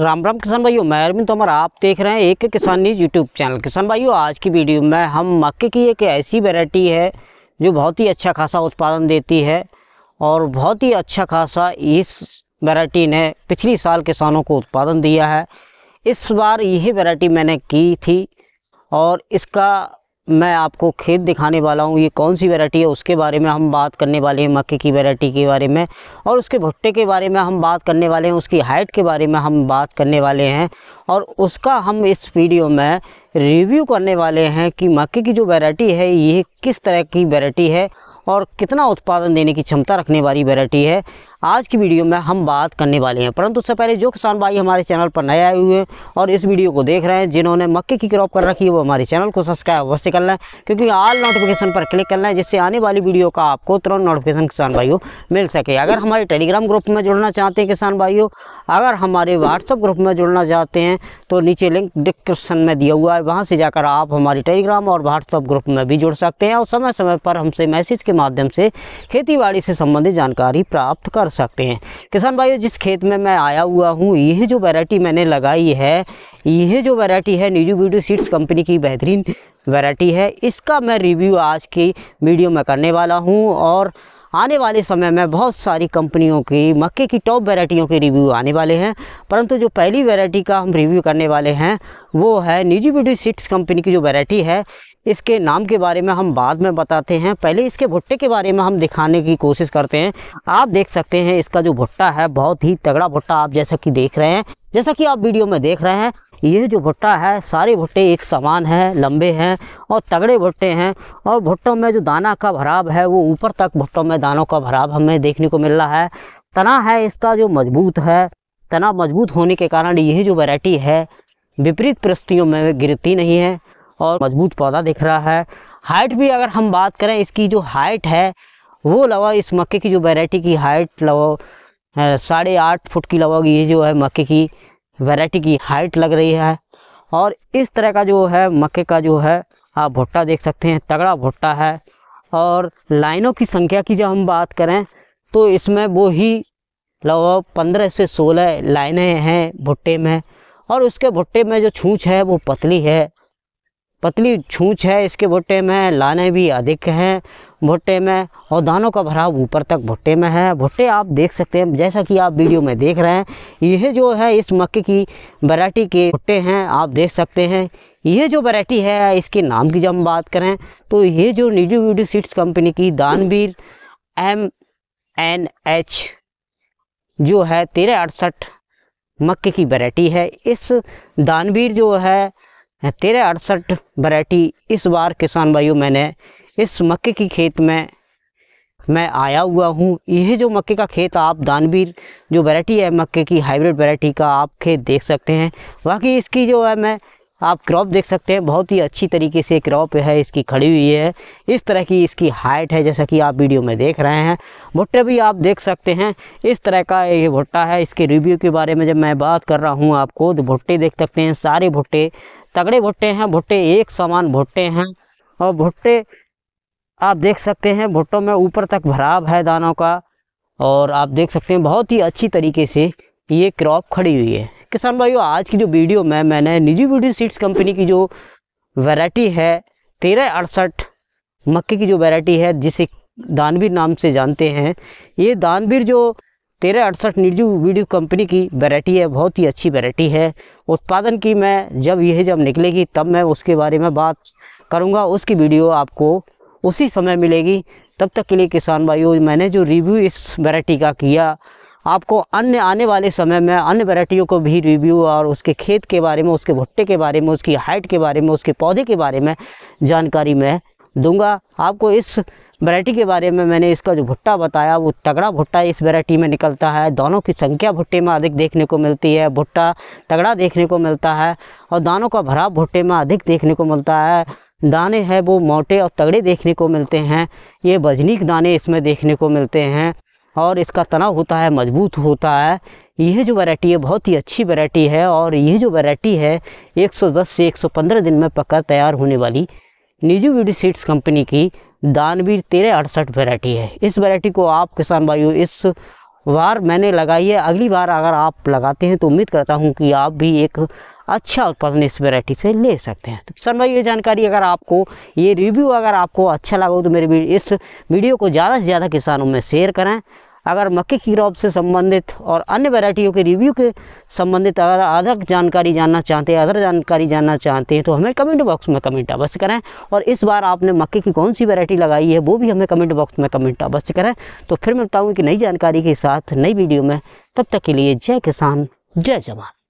राम राम किसान भाइयों मैं अरविंद तोमर आप देख रहे हैं एक किसान न्यूज़ यूट्यूब चैनल किसान भाइयों आज की वीडियो में हम मक्के की एक ऐसी वैरायटी है जो बहुत ही अच्छा खासा उत्पादन देती है और बहुत ही अच्छा खासा इस वैरायटी ने पिछली साल किसानों को उत्पादन दिया है इस बार यही वैरायटी मैंने की थी और इसका मैं आपको खेत दिखाने वाला हूँ ये कौन सी वैरायटी है उसके बारे में हम बात करने वाले हैं मक्के की वैरायटी के बारे में और उसके भुट्टे के बारे में हम बात करने वाले हैं उसकी हाइट के बारे में हम बात करने वाले हैं और उसका हम इस वीडियो में रिव्यू करने वाले हैं कि मक्के की जो वैरायटी है ये किस तरह की वैरायटी है और कितना उत्पादन देने की क्षमता रखने वाली वैरायटी है आज की वीडियो में हम बात करने वाले हैं परंतु उससे पहले जो किसान भाई हमारे चैनल पर नए आए हुए हैं और इस वीडियो को देख रहे हैं जिन्होंने मक्के की क्रॉप कर रखी है वो हमारे चैनल को सब्सक्राइब अवश्य कर लें क्योंकि ऑल नोटिफिकेशन पर क्लिक कर लें जिससे आने वाली वीडियो का आपको तुरंत नोटिफिकेशन किसान भाइयों मिल सके अगर हमारे टेलीग्राम ग्रुप में जुड़ना चाहते हैं किसान भाइयों अगर हमारे व्हाट्सअप ग्रुप में जुड़ना चाहते हैं तो नीचे लिंक डिस्क्रिप्शन में दिया हुआ है वहाँ से जाकर आप हमारे टेलीग्राम और व्हाट्सअप ग्रुप में भी जुड़ सकते हैं और समय समय पर हमसे मैसेज के माध्यम से खेती से संबंधित जानकारी प्राप्त कर सकते हैं किसान भाइयों जिस खेत में मैं आया हुआ हूँ यह जो वैरायटी मैंने लगाई है यह जो वैरायटी है न्यूजू ब्यूटी सीड्स कंपनी की बेहतरीन वैरायटी है इसका मैं रिव्यू आज की वीडियो में करने वाला हूँ और आने वाले समय में बहुत सारी कंपनियों की मक्के की टॉप वैरायटियों के रिव्यू आने वाले हैं परंतु जो पहली वैरायटी का हम रिव्यू करने वाले हैं वो है निजी ब्यूटी सीट्स कंपनी की जो वैरायटी है इसके नाम के बारे में हम बाद में बताते हैं पहले इसके भुट्टे के बारे में हम दिखाने की कोशिश करते हैं आप देख सकते हैं इसका जो भुट्टा है बहुत ही तगड़ा भुट्टा आप जैसा कि देख रहे हैं जैसा कि आप वीडियो में देख रहे हैं ये जो भुट्टा है सारे भुट्टे एक समान हैं लंबे हैं और तगड़े भुट्टे हैं और भुट्टों में जो दाना का भराव है वो ऊपर तक भुट्टों में दानों का भराव हमें देखने को मिल रहा है तना है इसका जो मजबूत है तना मजबूत होने के कारण यह जो वैरायटी है विपरीत परिस्थितियों में गिरती नहीं है और मजबूत पौधा दिख रहा है हाइट भी अगर हम बात करें इसकी जो हाइट है वो लगभग इस मक्के की जो वैरायटी की हाइट लगभग साढ़े आठ फुट की लगभग ये जो है मक्के की वैरायटी की हाइट लग रही है और इस तरह का जो है मक्के का जो है आप भुट्टा देख सकते हैं तगड़ा भुट्टा है और लाइनों की संख्या की जब हम बात करें तो इसमें वो ही लगभग पंद्रह से सोलह लाइनें हैं भुट्टे में और उसके भुट्टे में जो छूछ है वो पतली है पतली छूछ है इसके भुट्टे में लाने भी अधिक हैं भुट्टे में और दानों का भराव ऊपर तक भुट्टे में है भुट्टे आप देख सकते हैं जैसा कि आप वीडियो में देख रहे हैं यह जो है इस मक्के की वैरायटी के भुट्टे हैं आप देख सकते हैं ये जो वैरायटी है इसके नाम की जब हम बात करें तो ये जो निजी वीडियो सीड्स कंपनी की दानवीर एम एन एच जो है तेरह अड़सठ मक्के की वैरायटी है इस दानवीर जो है तेरह अड़सठ वरायटी इस बार किसान भाइयों मैंने इस मक्के की खेत में मैं आया हुआ हूँ यह जो मक्के का खेत आप दानवीर जो वैरायटी है मक्के की हाइब्रिड वैरायटी का आप खेत देख सकते हैं बाकी इसकी जो है मैं आप क्रॉप देख सकते हैं बहुत ही अच्छी तरीके से क्रॉप है इसकी खड़ी हुई है इस तरह की इसकी हाइट है जैसा कि आप वीडियो में देख रहे हैं भुट्टे भी आप देख सकते हैं इस तरह का ये भुट्टा है इसके रिव्यू के बारे में जब मैं बात कर रहा हूँ आपको तो भुट्टे देख सकते हैं सारे भुट्टे तगड़े भुट्टे हैं भुट्टे एक समान भुट्टे हैं और भुट्टे आप देख सकते हैं भुट्टों में ऊपर तक भराव है दानों का और आप देख सकते हैं बहुत ही अच्छी तरीके से ये क्रॉप खड़ी हुई है किसान भाइयों आज की जो वीडियो में मैंने निजी ब्यूटी सीड्स कंपनी की जो वैरायटी है तेरह अड़सठ मक्के की जो वैरायटी है जिसे दानवीर नाम से जानते हैं ये दानवीर जो तेरह अड़सठ निर्जू वीडियो कंपनी की वैरायटी है बहुत ही अच्छी वैरायटी है उत्पादन की मैं जब यह जब निकलेगी तब मैं उसके बारे में बात करूँगा उसकी वीडियो आपको उसी समय मिलेगी तब तक के लिए किसान भाइयों मैंने जो रिव्यू इस वैरायटी का किया आपको अन्य आने वाले समय में अन्य वैरायटियों को भी रिव्यू और उसके खेत के बारे में उसके भुट्टे के बारे में उसकी हाइट के बारे में उसके पौधे के बारे में जानकारी मैं दूंगा आपको इस वैरायटी के बारे में मैंने इसका जो भुट्टा बताया वो तगड़ा भुट्टा इस वैरायटी में निकलता है दानों की संख्या भुट्टे में अधिक देखने को मिलती है भुट्टा तगड़ा देखने को मिलता है और दानों का भराव भुट्टे में अधिक देखने को मिलता है दाने हैं वो मोटे और तगड़े देखने को मिलते हैं ये वजनीक दाने इसमें देखने को मिलते हैं और इसका तनाव होता है मजबूत होता है यह जो वैरायटी है बहुत ही अच्छी वैरायटी है और यह जो वैरायटी है 110 से 115 दिन में पककर तैयार होने वाली निजू ब्यूटी सीड्स कंपनी की दानवीर तेरह अड़सठ वेराइटी है इस वेराइटी को आप किसान भाइयों इस बार मैंने लगाई है अगली बार अगर आप लगाते हैं तो उम्मीद करता हूं कि आप भी एक अच्छा उत्पादन इस वेराइटी से ले सकते हैं तो किसान भाई ये जानकारी अगर आपको ये रिव्यू अगर आपको अच्छा लगा हो तो मेरे इस वीडियो को ज़्यादा से ज़्यादा किसानों में शेयर करें अगर मक्के की क्रॉप से संबंधित और अन्य वैरायटियों के रिव्यू के संबंधित अगर अदर जानकारी जानना चाहते हैं अदर जानकारी जानना चाहते हैं तो हमें कमेंट बॉक्स में कमेंट अवश्य करें और इस बार आपने मक्के की कौन सी वैरायटी लगाई है वो भी हमें कमेंट बॉक्स में कमेंट अवश्य करें तो फिर मैं बताऊँगी कि नई जानकारी के साथ नई वीडियो में तब तक के लिए जय किसान जय जवान